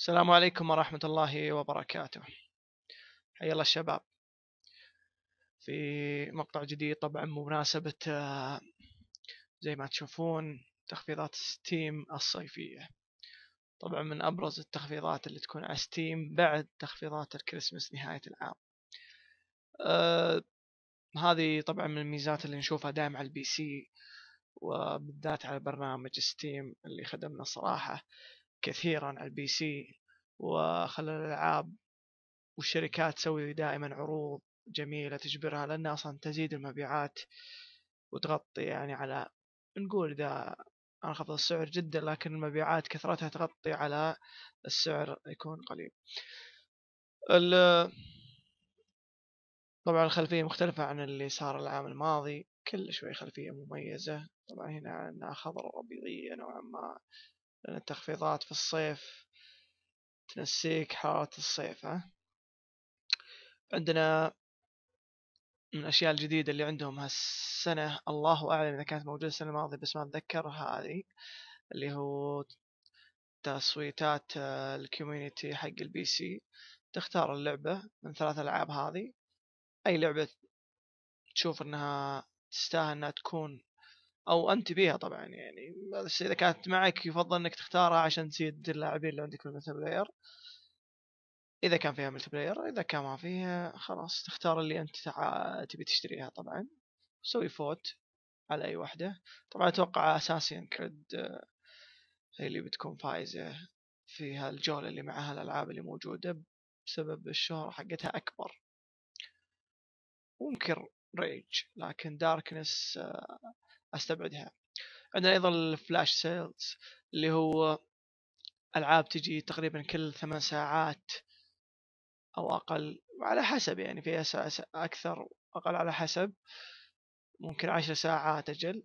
السلام عليكم ورحمة الله وبركاته حيا الله الشباب في مقطع جديد طبعا بمناسبة آه، زي ما تشوفون تخفيضات ستيم الصيفية طبعا من أبرز التخفيضات اللي تكون على ستيم بعد تخفيضات الكريسماس نهاية العام أه هذه طبعا من الميزات اللي نشوفها دائما على البي سي وبالذات على برنامج ستيم اللي خدمنا صراحة كثيرا على البي سي وخلى الالعاب والشركات تسوي دائما عروض جميلة تجبرها لأنها أصلا تزيد المبيعات وتغطي يعني على نقول إذا انخفض السعر جدا لكن المبيعات كثرتها تغطي على السعر يكون قليل ال طبعا الخلفية مختلفة عن اللي صار العام الماضي كل شوي خلفية مميزة طبعا هنا عندنا خضر وأبيضية نوعا ما لأن التخفيضات في الصيف تنسيك حارة الصيف ها عندنا من الأشياء الجديدة اللي عندهم هالسنة الله أعلم إذا كانت موجودة السنة الماضية بس ما أتذكر هذه اللي هو تصويتات آه، الكوميونيتي حق البي سي تختار اللعبة من ثلاث ألعاب هذه أي لعبة تشوف إنها تستاهل إنها تكون او انت بيها طبعا يعني بس اذا كانت معك يفضل انك تختارها عشان تزيد اللاعبين اللي عندك في الملتي بلاير اذا كان فيها ملتي بلاير اذا كان ما فيها خلاص تختار اللي انت تع... تبي تشتريها طبعا سوي فوت على اي واحدة طبعا اتوقع اساسيا كريد هي آه، اللي بتكون فايزة في هالجولة اللي معها الالعاب اللي موجودة بسبب الشهرة حقتها اكبر ممكن ريج لكن داركنس استبعدها عندنا ايضا الفلاش سيلز اللي هو العاب تجي تقريبا كل ثمان ساعات او اقل على حسب يعني في اكثر اقل على حسب ممكن عشر ساعات اجل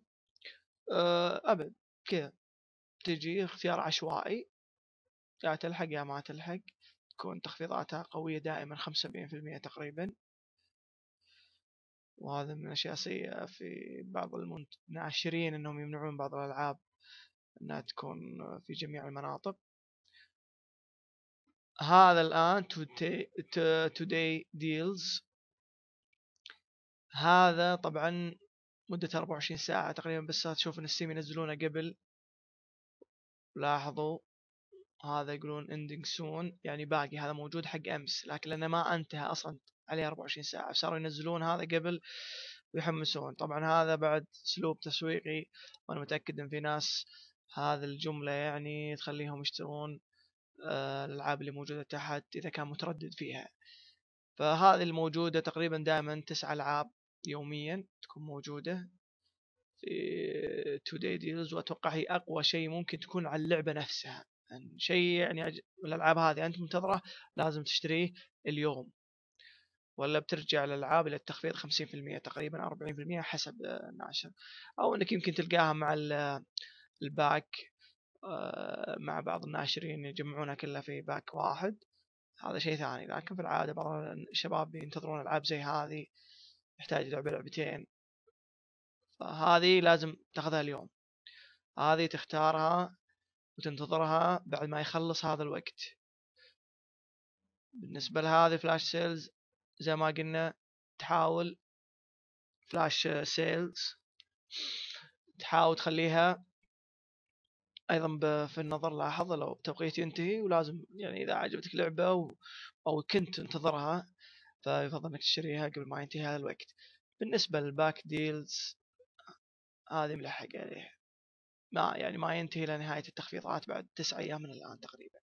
آه، ابد كذا تجي اختيار عشوائي يا تلحق يا ما تلحق تكون تخفيضاتها قوية دائما خمسة وسبعين في المية تقريبا وهذا من الأشياء السيئة في بعض الناشرين أنهم يمنعون بعض الألعاب أنها تكون في جميع المناطق هذا الآن today deals هذا طبعا مدة 24 ساعة تقريبا بس تشوف ان السيم ينزلونه قبل لاحظوا هذا يقولون ending soon يعني باقي هذا موجود حق امس لكن لانه ما انتهى اصلا عليه 24 ساعه صاروا ينزلون هذا قبل ويحمسون طبعا هذا بعد اسلوب تسويقي وانا متاكد ان في ناس هذه الجمله يعني تخليهم يشترون آه، الالعاب اللي موجوده تحت اذا كان متردد فيها فهذه الموجوده تقريبا دائما تسع العاب يوميا تكون موجوده في تو دي ديلز واتوقع هي اقوى شيء ممكن تكون على اللعبه نفسها يعني شيء يعني الالعاب هذه انت منتظره لازم تشتريه اليوم ولا بترجع الالعاب الى التخفيض 50% تقريبا 40% حسب الناشر او انك يمكن تلقاها مع الباك آه، مع بعض الناشرين يجمعونها كلها في باك واحد هذا شيء ثاني لكن في العادة بعض الشباب ينتظرون ألعاب زي هذه يحتاج لعبة لعبتين فهذه لازم تاخذها اليوم هذه تختارها وتنتظرها بعد ما يخلص هذا الوقت بالنسبة لهذه فلاش سيلز زي ما قلنا تحاول فلاش سيلز تحاول تخليها ايضا في النظر لاحظ لو توقيت ينتهي ولازم يعني اذا عجبتك لعبه و... او كنت تنتظرها فيفضل انك تشتريها قبل ما ينتهي هذا الوقت بالنسبه للباك ديلز هذه ملحق عليها ما يعني ما ينتهي لنهاية التخفيضات بعد تسعة أيام من الآن تقريبا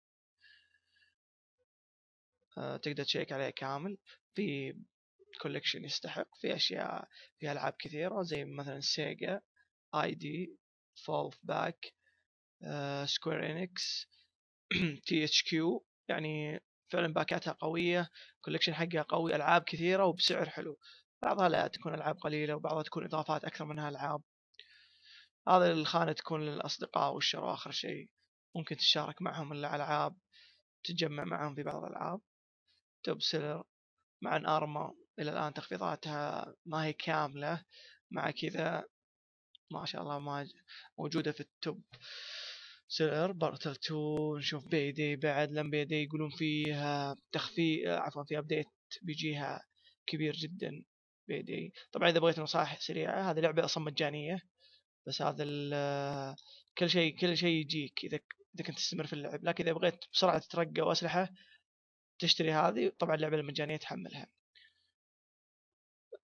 أه، تقدر تشيك عليه كامل في كوليكشن يستحق في اشياء في العاب كثيره زي مثلا سيجا اي دي فول باك سكوير انكس تي اتش كيو يعني فعلا باكاتها قويه كوليكشن حقها قوي العاب كثيره وبسعر حلو بعضها لا تكون العاب قليله وبعضها تكون اضافات اكثر منها العاب هذا الخانه تكون للاصدقاء والشراء اخر شيء ممكن تشارك معهم الالعاب تتجمع معهم في بعض الالعاب توب سيلر مع ان ارما الى الان تخفيضاتها ما هي كامله مع كذا ما شاء الله ما موجوده في التوب سعر بارتل 2 نشوف بيدي بعد لم بيدي يقولون فيها تخفي آه، عفوا في ابديت بيجيها كبير جدا بيدي طبعا اذا بغيت نصائح سريعه هذه لعبه اصلا مجانيه بس هذا آه، كل شيء كل شيء يجيك اذا اذا كنت تستمر في اللعب لكن اذا بغيت بسرعه تترقى واسلحه تشتري هذه طبعا اللعبة المجانية تحملها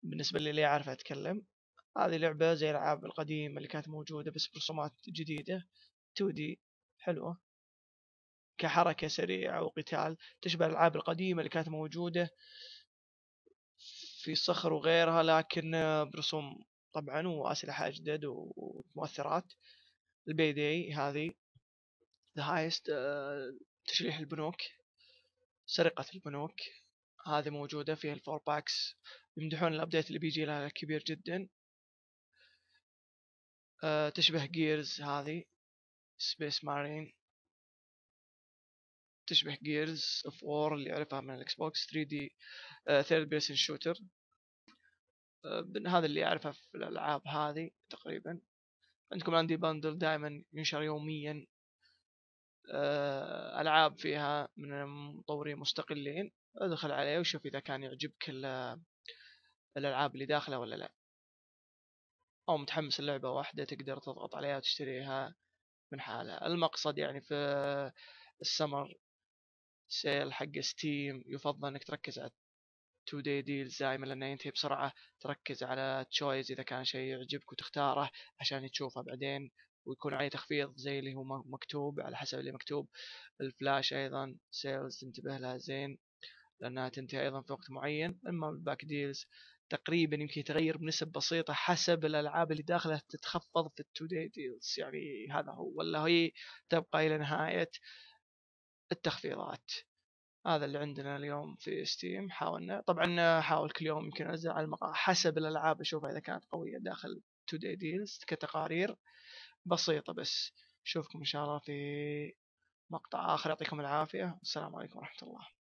بالنسبة للي يعرف أتكلم هذه لعبة زي الألعاب القديمة اللي كانت موجودة بس برسومات جديدة 2D حلوة كحركة سريعة وقتال تشبه الألعاب القديمة اللي كانت موجودة في صخر وغيرها لكن برسوم طبعا وأسلحة أجدد ومؤثرات البيدي هذه ذا آه، هايست تشريح البنوك سرقة البنوك هذه موجودة فيها الفور باكس يمدحون الابديت اللي بيجي لها كبير جدا أه تشبه جيرز هذه سبيس مارين تشبه جيرز اوف وور اللي يعرفها من الاكس بوكس 3 دي ثيرد بيرسن شوتر هذا اللي اعرفه في الالعاب هذه تقريبا عندكم عندي باندل دائما ينشر يوميا آه، العاب فيها من مطورين مستقلين ادخل عليه وشوف اذا كان يعجبك الالعاب اللي داخله ولا لا او متحمس للعبة واحدة تقدر تضغط عليها وتشتريها من حالها المقصد يعني في السمر سيل حق ستيم يفضل انك تركز على 2 دي ديلز دائما لانه ينتهي بسرعة تركز على تشويز اذا كان شيء يعجبك وتختاره عشان تشوفه بعدين ويكون عليه تخفيض زي اللي هو مكتوب على حسب اللي مكتوب الفلاش أيضا سيلز تنتبه لها زين لأنها تنتهي أيضا في وقت معين أما الباك ديلز تقريبا يمكن يتغير بنسب بسيطة حسب الألعاب اللي داخلها تتخفض في التو دي ديلز يعني هذا هو ولا هي تبقى إلى نهاية التخفيضات هذا اللي عندنا اليوم في ستيم حاولنا طبعا حاول كل يوم يمكن انزل على المقاطع حسب الالعاب اشوفها اذا كانت قويه داخل تو دي ديلز كتقارير بسيطة بس أشوفكم إن شاء الله في مقطع آخر يعطيكم العافية والسلام عليكم ورحمة الله